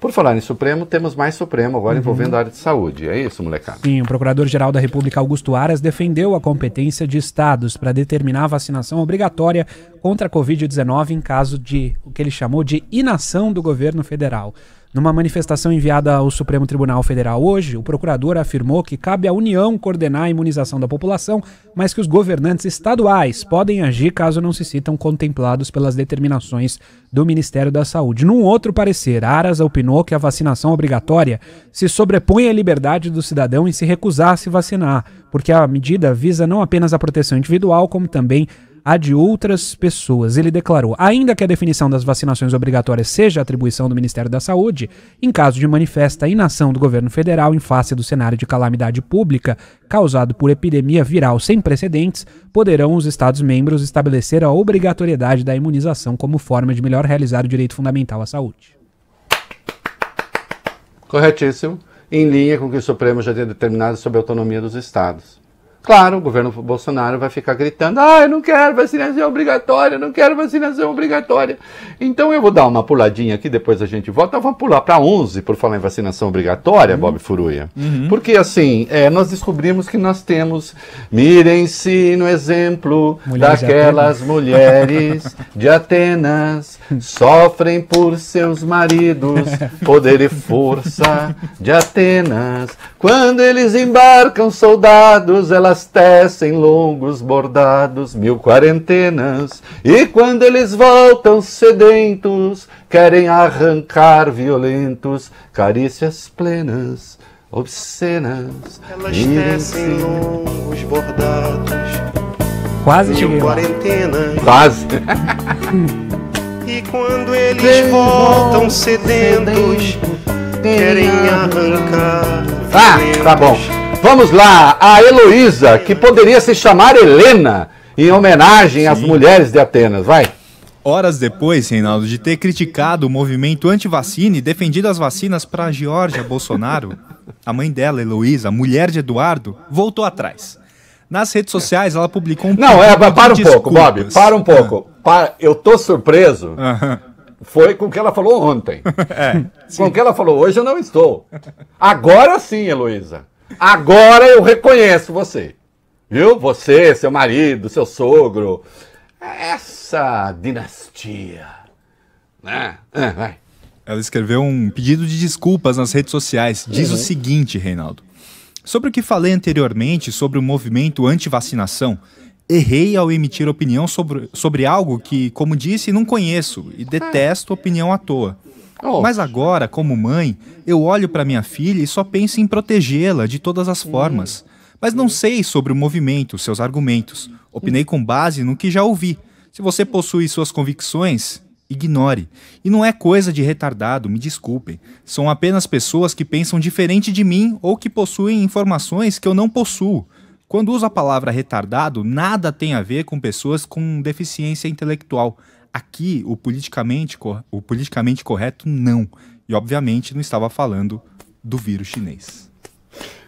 Por falar em Supremo, temos mais Supremo agora uhum. envolvendo a área de saúde. É isso, molecada? Sim, o Procurador-Geral da República, Augusto Aras, defendeu a competência de estados para determinar a vacinação obrigatória contra a Covid-19 em caso de o que ele chamou de inação do governo federal. Numa manifestação enviada ao Supremo Tribunal Federal hoje, o procurador afirmou que cabe à União coordenar a imunização da população, mas que os governantes estaduais podem agir caso não se citam contemplados pelas determinações do Ministério da Saúde. Num outro parecer, Aras opinou que a vacinação obrigatória se sobrepõe à liberdade do cidadão em se recusar a se vacinar, porque a medida visa não apenas a proteção individual, como também a de outras pessoas. Ele declarou: ainda que a definição das vacinações obrigatórias seja atribuição do Ministério da Saúde, em caso de manifesta inação do governo federal em face do cenário de calamidade pública causado por epidemia viral sem precedentes, poderão os Estados-membros estabelecer a obrigatoriedade da imunização como forma de melhor realizar o direito fundamental à saúde. Corretíssimo. Em linha com o que o Supremo já tinha determinado sobre a autonomia dos estados. Claro, o governo Bolsonaro vai ficar gritando: ah, eu não quero vacinação obrigatória, eu não quero vacinação obrigatória. Então eu vou dar uma puladinha aqui, depois a gente volta. Vamos pular para 11 por falar em vacinação obrigatória, uhum. Bob Furuia. Uhum. Porque assim, é, nós descobrimos que nós temos, mirem-se no exemplo mulheres daquelas mulheres de Atenas, sofrem por seus maridos, poder e força de Atenas. Quando eles embarcam soldados, elas elas tecem longos bordados, mil quarentenas, e quando eles voltam sedentos, querem arrancar violentos carícias plenas, obscenas. Elas tecem assim. longos bordados, quase mil quarentenas, quase. e quando eles Tem voltam sedentos, sedentos, querem arrancar. Ah, tá bom. Vamos lá, a Heloísa, que poderia se chamar Helena, em homenagem Sim. às mulheres de Atenas. Vai. Horas depois, Reinaldo, de ter criticado o movimento anti-vacina e defendido as vacinas para Georgia Bolsonaro, a mãe dela, Heloísa, mulher de Eduardo, voltou atrás. Nas redes sociais, ela publicou um. Não, é, para um pouco, Bob, para um pouco. Ah. Para, eu tô surpreso. Aham. Foi com o que ela falou ontem. é, com o que ela falou hoje, eu não estou. Agora sim, Heloísa. Agora eu reconheço você. Viu? Você, seu marido, seu sogro. Essa dinastia. Né? É, vai. Ela escreveu um pedido de desculpas nas redes sociais. Diz uhum. o seguinte, Reinaldo. Sobre o que falei anteriormente sobre o movimento anti-vacinação, errei ao emitir opinião sobre, sobre algo que, como disse, não conheço e ah. detesto opinião à toa. Oh. Mas agora, como mãe, eu olho para minha filha e só penso em protegê-la de todas as formas. Mas não sei sobre o movimento, seus argumentos. Opinei com base no que já ouvi. Se você possui suas convicções, ignore. E não é coisa de retardado, me desculpem. São apenas pessoas que pensam diferente de mim ou que possuem informações que eu não possuo. Quando uso a palavra retardado, nada tem a ver com pessoas com deficiência intelectual. Aqui, o politicamente, o politicamente correto, não. E, obviamente, não estava falando do vírus chinês.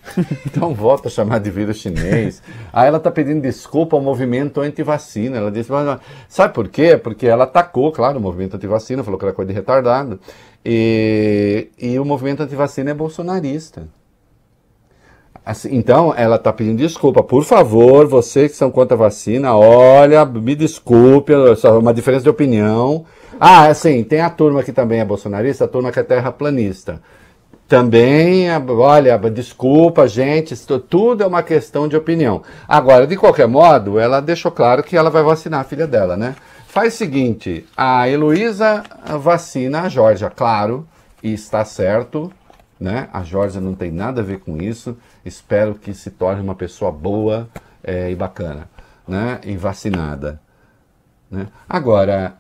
então volta a chamar de vírus chinês. Aí ela está pedindo desculpa ao movimento anti-vacina. Ela disse, mas sabe por quê? Porque ela atacou, claro, o movimento anti-vacina, falou que era coisa de retardado. E, e o movimento anti-vacina é bolsonarista. Assim, então, ela está pedindo desculpa. Por favor, vocês que são contra a vacina, olha, me desculpe, é só uma diferença de opinião. Ah, assim, tem a turma que também é bolsonarista, a turma que é terraplanista. Também, olha, desculpa, gente, tudo é uma questão de opinião. Agora, de qualquer modo, ela deixou claro que ela vai vacinar a filha dela, né? Faz o seguinte, a Heloísa vacina a Georgia, claro, e está certo, né? A Georgia não tem nada a ver com isso. Espero que se torne uma pessoa boa é, e bacana, né? E vacinada. Né? Agora,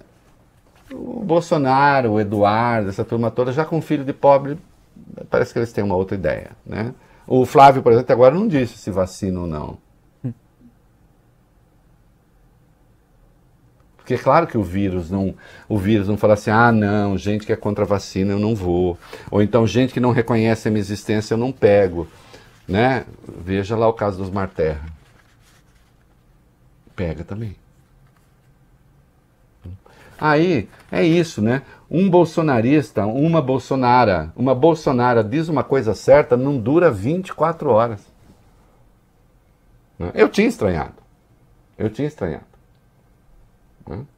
o Bolsonaro, o Eduardo, essa turma toda, já com filho de pobre, parece que eles têm uma outra ideia, né? O Flávio, por exemplo, agora não disse se vacina ou não. Porque é claro que o vírus não, o vírus não fala assim, ah não, gente que é contra a vacina eu não vou. Ou então gente que não reconhece a minha existência eu não pego, né? Veja lá o caso dos Terra. Pega também. Aí, é isso, né? Um bolsonarista, uma bolsonara, uma bolsonara diz uma coisa certa, não dura 24 horas. Eu tinha estranhado. Eu tinha estranhado. Hmm?